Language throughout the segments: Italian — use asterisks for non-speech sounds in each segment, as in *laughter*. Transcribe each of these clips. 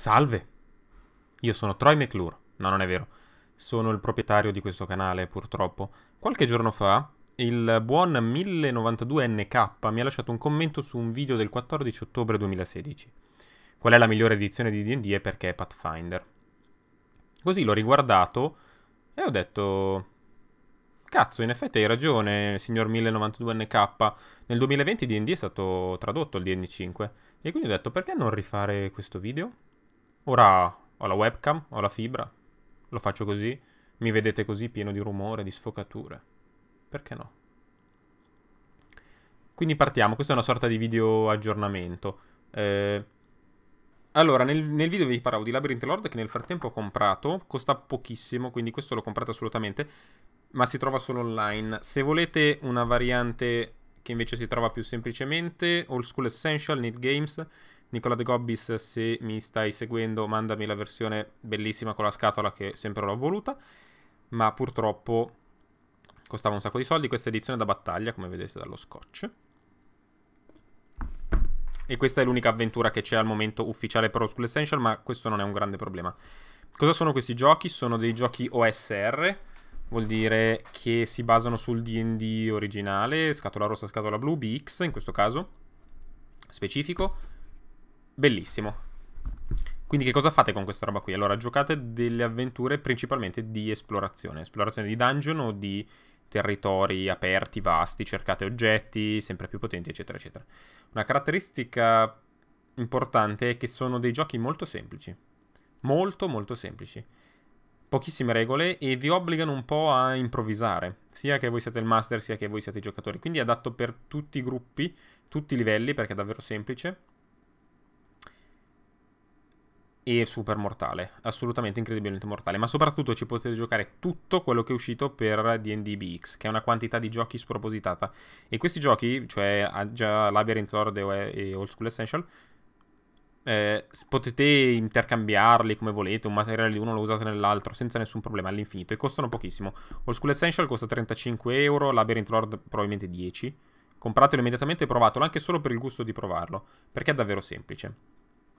Salve, io sono Troy McClure. No, non è vero. Sono il proprietario di questo canale, purtroppo. Qualche giorno fa, il buon 1092NK mi ha lasciato un commento su un video del 14 ottobre 2016. Qual è la migliore edizione di D&D e perché è Pathfinder? Così l'ho riguardato e ho detto... Cazzo, in effetti hai ragione, signor 1092NK. Nel 2020 D&D è stato tradotto il D&D 5. E quindi ho detto, perché non rifare questo video? Ora ho la webcam, ho la fibra, lo faccio così, mi vedete così pieno di rumore, di sfocature. Perché no? Quindi partiamo, questo è una sorta di video aggiornamento. Eh, allora, nel, nel, video vi parlavo di Labyrinth Lord che nel frattempo ho comprato, costa pochissimo, quindi questo l'ho comprato assolutamente, ma si trova solo online. Se volete una variante che invece si trova più semplicemente, Old School Essential, Need Games, Nicola De Gobbis, se mi stai seguendo, mandami la versione bellissima con la scatola che sempre l'ho voluta, ma purtroppo costava un sacco di soldi questa edizione è da battaglia, come vedete dallo scotch. E questa è l'unica avventura che c'è al momento ufficiale per Old School Essential, ma questo non è un grande problema. Cosa sono questi giochi? Sono dei giochi OSR, vuol dire che si basano sul D&D originale, scatola rossa, scatola blu, BX in questo caso, specifico. Bellissimo. Quindi che cosa fate con questa roba qui? Allora, giocate delle avventure principalmente di esplorazione. Esplorazione di dungeon o di territori aperti, vasti, cercate oggetti sempre più potenti, eccetera, eccetera. Una caratteristica importante è che sono dei giochi molto semplici. Molto, molto semplici. Pochissime regole e vi obbligano un po' a improvvisare, sia che voi siate il master, sia che voi siate i giocatori. Quindi è adatto per tutti i gruppi, tutti i livelli, perché è davvero semplice e super mortale, assolutamente incredibilmente mortale, ma soprattutto ci potete giocare tutto quello che è uscito per D&D BX, che è una quantità di giochi spropositata. E questi giochi, cioè già Labyrinth Lord e Old School Essential, eh, potete intercambiarli come volete, un materiale di uno lo usate nell'altro senza nessun problema all'infinito e costano pochissimo. Old School Essential costa 35 euro, Labyrinth Lord probabilmente 10. Compratelo immediatamente e provatelo anche solo per il gusto di provarlo, perché è davvero semplice.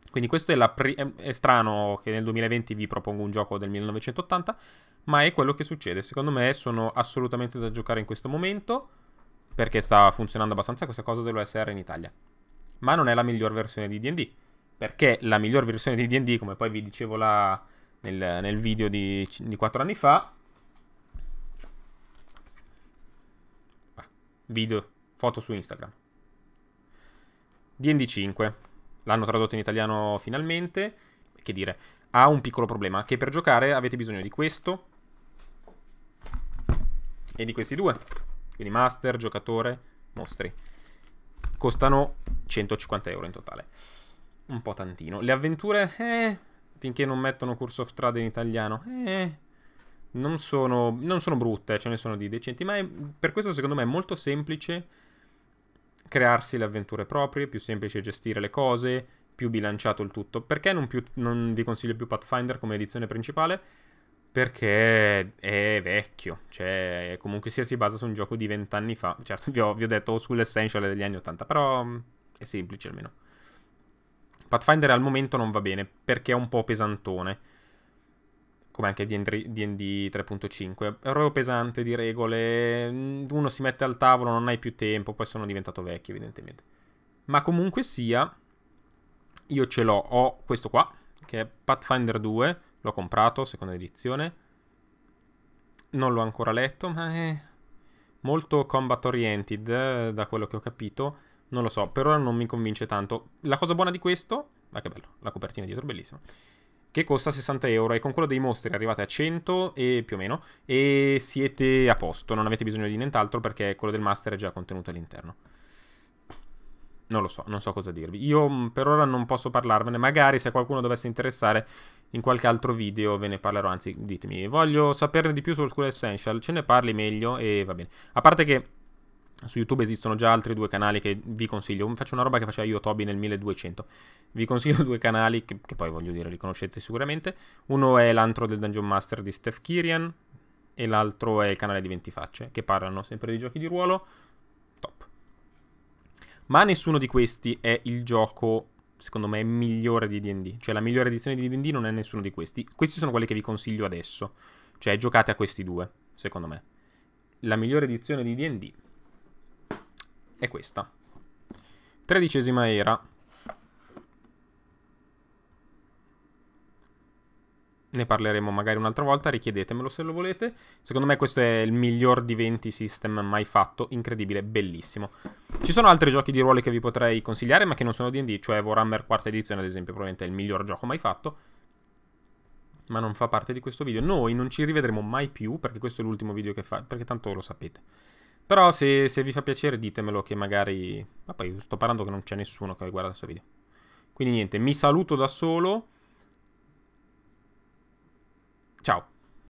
Quindi questo è, pri- è, strano che nel 2020 vi propongo un gioco del 1980, ma è quello che succede. Secondo me sono assolutamente da giocare in questo momento, perché sta funzionando abbastanza questa cosa dell'OSR in Italia. Ma non è la miglior versione di DD, perché la miglior versione di DD, come poi vi dicevo là nel, nel video di, di 4 anni fa, ah, video, foto su Instagram, DD 5 l'hanno tradotto in italiano finalmente, che dire, ha un piccolo problema, che per giocare avete bisogno di questo e di questi due, quindi master, giocatore, mostri. Costano 150 euro in totale, un po' tantino. Le avventure, eh, finché non mettono Curse of Trade in italiano, eh, non sono, non sono brutte, ce ne sono di decenti, ma è, per questo secondo me è molto semplice crearsi le avventure proprie, più semplice gestire le cose, più bilanciato il tutto. Perché non, più, non vi consiglio più Pathfinder come edizione principale? Perché è vecchio, cioè comunque sia si basa su un gioco di vent'anni fa. Certo, vi ho, vi ho detto sull'essential degli anni 80, però mm, è semplice almeno. Pathfinder al momento non va bene perché è un po' pesantone come anche D&D 3.5. Errore pesante di regole, mm, uno si mette al tavolo, non hai più tempo, poi sono diventato vecchio evidentemente. Ma comunque sia, io ce l'ho, ho questo qua, che è Pathfinder 2, l'ho comprato, seconda edizione. Non l'ho ancora letto, ma è molto combat oriented, eh, da quello che ho capito. Non lo so, per ora non mi convince tanto. La cosa buona di questo... Ma che bello, la copertina dietro, bellissima che costa 60 euro e con quello dei mostri arrivate a 100 e più o meno e siete a posto, non avete bisogno di nient'altro perché quello del master è già contenuto all'interno. Non lo so, non so cosa dirvi. Io mm, per ora non posso parlarvene, magari se qualcuno dovesse interessare in qualche altro video ve ne parlerò, anzi ditemi, voglio saperne di più sul School Essential, ce ne parli meglio e va bene. A parte che su YouTube esistono già altri due canali che vi consiglio. Faccio una roba che faceva io Toby nel 1200. Vi consiglio *laughs* due canali che, che poi voglio dire li conoscete sicuramente. Uno è l'antro del Dungeon Master di Steph Kirian e l'altro è il canale di 20 facce che parlano sempre di giochi di ruolo. Top. Ma nessuno di questi è il gioco secondo me migliore di D&D. Cioè la migliore edizione di D&D non è nessuno di questi. Questi sono quelli che vi consiglio adesso. Cioè giocate a questi due, secondo me. La migliore edizione di D&D è questa. Tredicesima era. Ne parleremo magari un'altra volta, richiedetemelo se lo volete. Secondo me questo è il miglior di 20 system mai fatto, incredibile, bellissimo. Ci sono altri giochi di ruolo che vi potrei consigliare, ma che non sono D&D, cioè Warhammer 4 edizione ad esempio, probabilmente è il miglior gioco mai fatto ma non fa parte di questo video. Noi non ci rivedremo mai più perché questo è l'ultimo video che fa, perché tanto lo sapete. Però se, se, vi fa piacere ditemelo che magari... Ma poi sto parlando che non c'è nessuno che guarda questo video. Quindi niente, mi saluto da solo. Ciao.